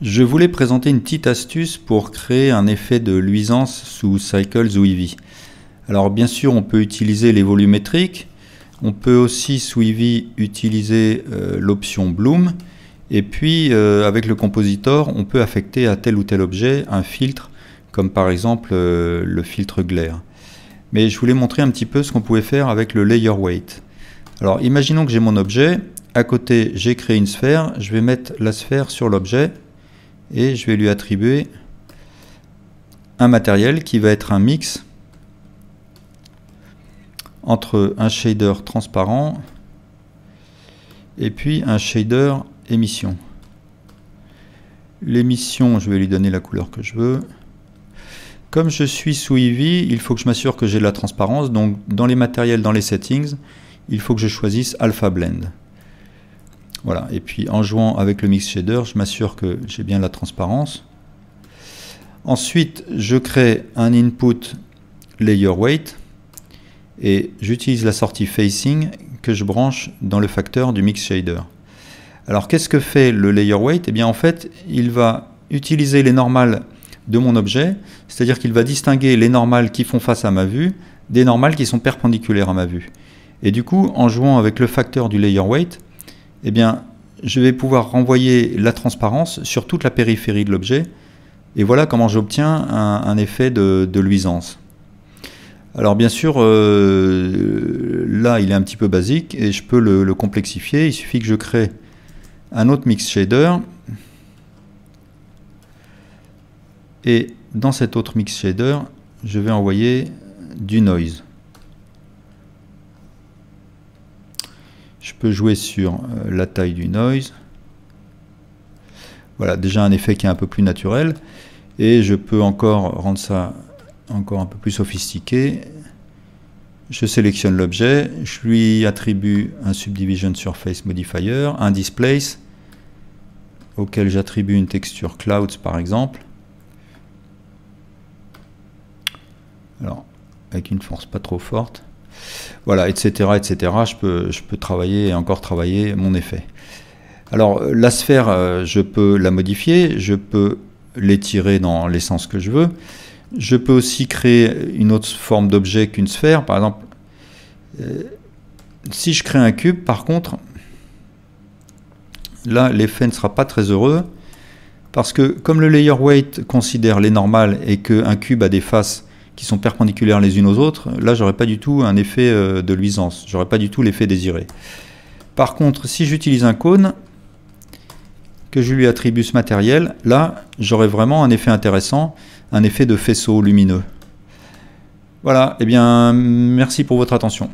Je voulais présenter une petite astuce pour créer un effet de luisance sous Cycles ou Eevee. Alors bien sûr on peut utiliser les volumétriques, on peut aussi sous Eevee utiliser euh, l'option Bloom, et puis, euh, avec le compositor, on peut affecter à tel ou tel objet un filtre comme par exemple euh, le filtre glaire. Mais je voulais montrer un petit peu ce qu'on pouvait faire avec le layer weight. Alors imaginons que j'ai mon objet, à côté j'ai créé une sphère, je vais mettre la sphère sur l'objet et je vais lui attribuer un matériel qui va être un mix entre un shader transparent et puis un shader émission. L'émission, je vais lui donner la couleur que je veux. Comme je suis sous Eevee, il faut que je m'assure que j'ai de la transparence. Donc dans les matériels, dans les settings, il faut que je choisisse Alpha Blend. Voilà, et puis en jouant avec le mix shader, je m'assure que j'ai bien la transparence. Ensuite, je crée un input layer weight et j'utilise la sortie facing que je branche dans le facteur du mix shader. Alors qu'est-ce que fait le layer weight Eh bien en fait, il va utiliser les normales de mon objet, c'est-à-dire qu'il va distinguer les normales qui font face à ma vue des normales qui sont perpendiculaires à ma vue. Et du coup, en jouant avec le facteur du layer weight, eh bien, je vais pouvoir renvoyer la transparence sur toute la périphérie de l'objet. Et voilà comment j'obtiens un, effet de, luisance. Alors bien sûr, euh, là il est un petit peu basique et je peux le, le complexifier. Il suffit que je crée un autre mix shader et dans cet autre mix shader, je vais envoyer du noise. Je peux jouer sur euh, la taille du noise. Voilà, déjà un effet qui est un peu plus naturel. Et je peux encore rendre ça encore un peu plus sophistiqué. Je sélectionne l'objet, je lui attribue un Subdivision Surface Modifier, un Displace, auquel j'attribue une texture Clouds par exemple. Alors, avec une force pas trop forte. Voilà, etc., etc. Je peux, je peux travailler et encore travailler mon effet. Alors, la sphère, euh, je peux la modifier, je peux l'étirer dans les sens que je veux. Je peux aussi créer une autre forme d'objet qu'une sphère. Par exemple, euh, si je crée un cube, par contre, là, l'effet ne sera pas très heureux. Parce que comme le layer weight considère les normales et qu'un cube a des faces qui sont perpendiculaires les unes aux autres, là j'aurais pas du tout un effet euh, de luisance, j'aurais pas du tout l'effet désiré. Par contre, si j'utilise un cône, que je lui attribue ce matériel, là j'aurai vraiment un effet intéressant, un effet de faisceau lumineux. Voilà, et eh bien merci pour votre attention.